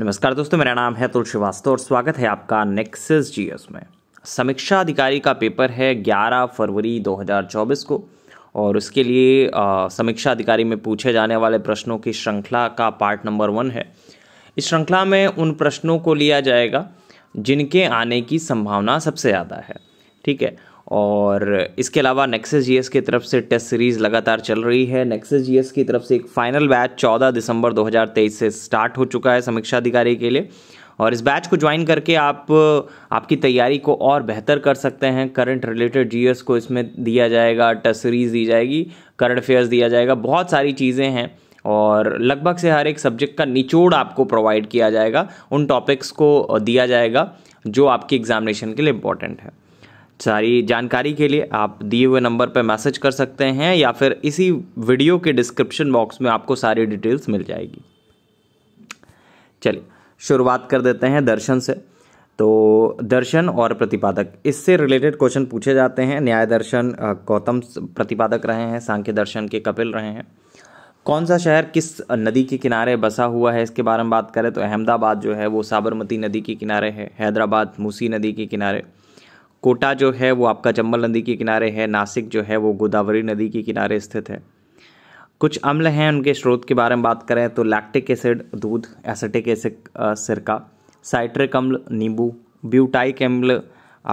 नमस्कार दोस्तों मेरा नाम है अतुल श्रीवास्तव और स्वागत है आपका नेक्सेस जीएस में समीक्षा अधिकारी का पेपर है 11 फरवरी 2024 को और उसके लिए समीक्षा अधिकारी में पूछे जाने वाले प्रश्नों की श्रृंखला का पार्ट नंबर वन है इस श्रृंखला में उन प्रश्नों को लिया जाएगा जिनके आने की संभावना सबसे ज़्यादा है ठीक है और इसके अलावा नेक्सेस जी की तरफ से टेस्ट सीरीज़ लगातार चल रही है नेक्सेस जी की तरफ से एक फाइनल बैच 14 दिसंबर 2023 से स्टार्ट हो चुका है समीक्षा अधिकारी के लिए और इस बैच को ज्वाइन करके आप आपकी तैयारी को और बेहतर कर सकते हैं करंट रिलेटेड जी को इसमें दिया जाएगा टेस्ट सीरीज़ दी जाएगी करंट अफेयर्स दिया जाएगा बहुत सारी चीज़ें हैं और लगभग से हर एक सब्जेक्ट का निचोड़ आपको प्रोवाइड किया जाएगा उन टॉपिक्स को दिया जाएगा जो आपके एग्जामिनेशन के लिए इम्पॉर्टेंट है सारी जानकारी के लिए आप दिए हुए नंबर पर मैसेज कर सकते हैं या फिर इसी वीडियो के डिस्क्रिप्शन बॉक्स में आपको सारी डिटेल्स मिल जाएगी चलिए शुरुआत कर देते हैं दर्शन से तो दर्शन और प्रतिपादक इससे रिलेटेड क्वेश्चन पूछे जाते हैं न्याय दर्शन गौतम प्रतिपादक रहे हैं सांख्य दर्शन के कपिल रहे हैं कौन सा शहर किस नदी के किनारे बसा हुआ है इसके बारे में बात करें तो अहमदाबाद जो है वो साबरमती नदी के किनारे है हैदराबाद मूसी नदी के किनारे कोटा जो है वो आपका चंबल नदी के किनारे है नासिक जो है वो गोदावरी नदी के किनारे स्थित है कुछ अम्ल हैं उनके स्रोत के बारे में बात करें तो लैक्टिक एसिड दूध एसिटिक एसिड सिरका साइट्रिक अम्ल नींबू ब्यूटाइक अम्ल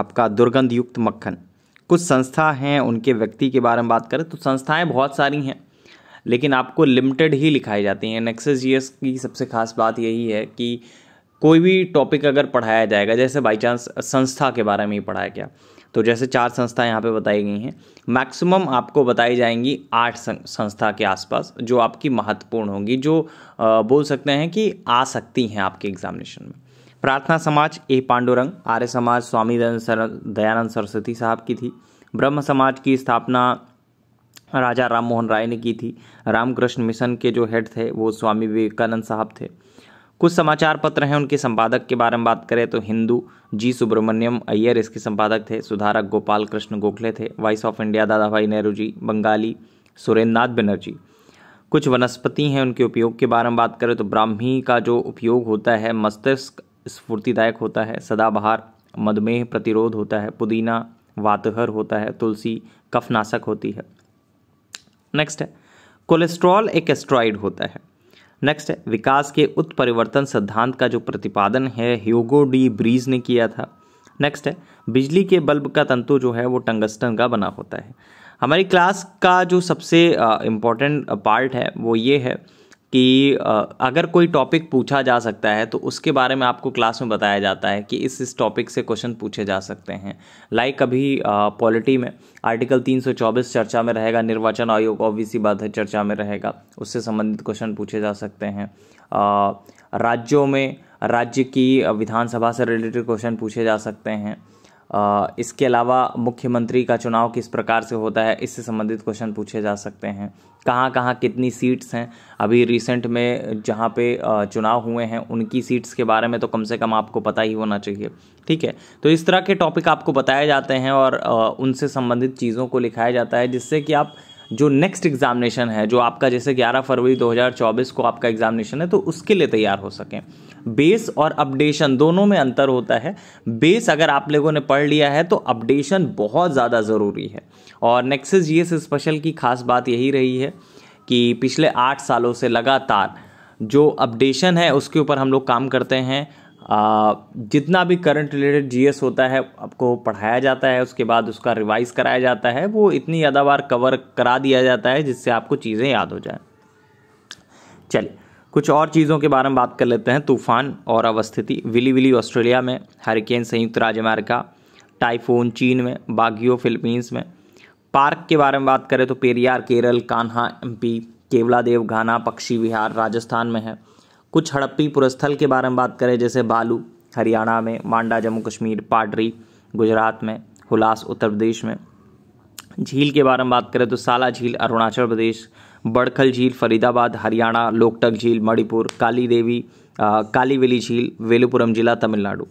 आपका दुर्गंध युक्त मक्खन कुछ संस्था हैं उनके व्यक्ति के बारे में बात करें तो संस्थाएं बहुत सारी हैं लेकिन आपको लिमिटेड ही लिखाई जाती हैं नेक्सेस जी की सबसे खास बात यही है कि कोई भी टॉपिक अगर पढ़ाया जाएगा जैसे बाई चांस संस्था के बारे में ही पढ़ाया गया तो जैसे चार संस्थाएं यहाँ पे बताई गई हैं मैक्सिमम आपको बताई जाएंगी आठ संस्था के आसपास जो आपकी महत्वपूर्ण होंगी जो बोल सकते हैं कि आ सकती हैं आपके एग्जामिनेशन में प्रार्थना समाज ए पांडुरंग आर्य समाज स्वामी दयानंद सरस्वती साहब की थी ब्रह्म समाज की स्थापना राजा राम मोहन राय ने की थी रामकृष्ण मिशन के जो हेड थे वो स्वामी विवेकानंद साहब थे कुछ समाचार पत्र हैं उनके संपादक के बारे में बात करें तो हिंदू जी सुब्रमण्यम अय्यर इसके संपादक थे सुधारक गोपाल कृष्ण गोखले थे वॉइस ऑफ इंडिया दादा भाई नेहरू जी बंगाली सुरेंद्रनाथ बनर्जी कुछ वनस्पति हैं उनके उपयोग के बारे में बात करें तो ब्राह्मी का जो उपयोग होता है मस्तिष्क स्फूर्तिदायक होता है सदाबहार मधुमेह प्रतिरोध होता है पुदीना वातहर होता है तुलसी कफनाशक होती है नेक्स्ट है कोलेस्ट्रॉल एक एस्ट्रॉइड होता है नेक्स्ट है विकास के उत्परिवर्तन सिद्धांत का जो प्रतिपादन है ह्योगो डी ब्रीज ने किया था नेक्स्ट है बिजली के बल्ब का तंतु जो है वो टंगस्टन का बना होता है हमारी क्लास का जो सबसे इम्पॉर्टेंट पार्ट है वो ये है कि अगर कोई टॉपिक पूछा जा सकता है तो उसके बारे में आपको क्लास में बताया जाता है कि इस इस टॉपिक से क्वेश्चन पूछे जा सकते हैं लाइक अभी पॉलिटी में आर्टिकल 324 चर्चा में रहेगा निर्वाचन आयोग ऑब्वियसली बात है चर्चा में रहेगा उससे संबंधित क्वेश्चन पूछे जा सकते हैं राज्यों में राज्य की विधानसभा से रिलेटेड क्वेश्चन पूछे जा सकते हैं इसके अलावा मुख्यमंत्री का चुनाव किस प्रकार से होता है इससे संबंधित क्वेश्चन पूछे जा सकते हैं कहाँ कहाँ कितनी सीट्स हैं अभी रिसेंट में जहाँ पे चुनाव हुए हैं उनकी सीट्स के बारे में तो कम से कम आपको पता ही होना चाहिए ठीक है तो इस तरह के टॉपिक आपको बताए जाते हैं और उनसे संबंधित चीज़ों को लिखाया जाता है जिससे कि आप जो नेक्स्ट एग्ज़ामिनेशन है जो आपका जैसे 11 फरवरी 2024 को आपका एग्ज़ामिनेशन है तो उसके लिए तैयार हो सकें बेस और अपडेशन दोनों में अंतर होता है बेस अगर आप लोगों ने पढ़ लिया है तो अपडेशन बहुत ज़्यादा ज़रूरी है और नेक्सेस जी एस स्पेशल की खास बात यही रही है कि पिछले आठ सालों से लगातार जो अपडेशन है उसके ऊपर हम लोग काम करते हैं जितना भी करंट रिलेटेड जीएस होता है आपको पढ़ाया जाता है उसके बाद उसका रिवाइज कराया जाता है वो इतनी ज़्यादा बार कवर करा दिया जाता है जिससे आपको चीज़ें याद हो जाए चलिए कुछ और चीज़ों के बारे में बात कर लेते हैं तूफान और अवस्थिति विली विली ऑस्ट्रेलिया में हरिकेन संयुक्त राज्य अमेरिका टाइफून चीन में बागियो फिलीपींस में पार्क के बारे में बात करें तो पेरियार केरल कान्हा एमपी केवलादेव घाना पक्षी विहार राजस्थान में है कुछ हड़प्पी पुरस्थल के बारे में बात करें जैसे बालू हरियाणा में मांडा जम्मू कश्मीर पाडरी गुजरात में हुलास उत्तर प्रदेश में झील के बारे में बात करें तो साला झील अरुणाचल प्रदेश बड़खल झील फरीदाबाद हरियाणा लोकटक झील मणिपुर काली देवी कालीवेली झील वेलुपुरम जिला तमिलनाडु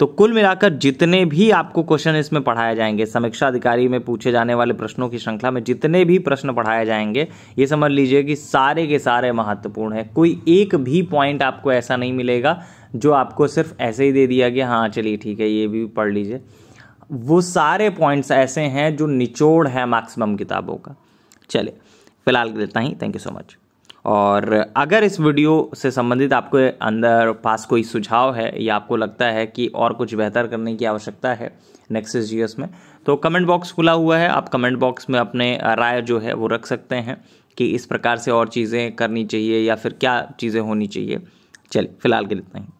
तो कुल मिलाकर जितने भी आपको क्वेश्चन इसमें पढ़ाए जाएंगे समीक्षा अधिकारी में पूछे जाने वाले प्रश्नों की श्रृंखला में जितने भी प्रश्न पढ़ाए जाएंगे ये समझ लीजिए कि सारे के सारे महत्वपूर्ण है कोई एक भी पॉइंट आपको ऐसा नहीं मिलेगा जो आपको सिर्फ ऐसे ही दे दिया गया हाँ चलिए ठीक है ये भी पढ़ लीजिए वो सारे पॉइंट्स ऐसे हैं जो निचोड़ है मैक्सिमम किताबों का चलिए फिलहाल देता इतना ही थैंक यू सो मच और अगर इस वीडियो से संबंधित आपके अंदर पास कोई सुझाव है या आपको लगता है कि और कुछ बेहतर करने की आवश्यकता है नेक्सेस जी में तो कमेंट बॉक्स खुला हुआ है आप कमेंट बॉक्स में अपने राय जो है वो रख सकते हैं कि इस प्रकार से और चीज़ें करनी चाहिए या फिर क्या चीज़ें होनी चाहिए चलिए फिलहाल के लिए इतना ही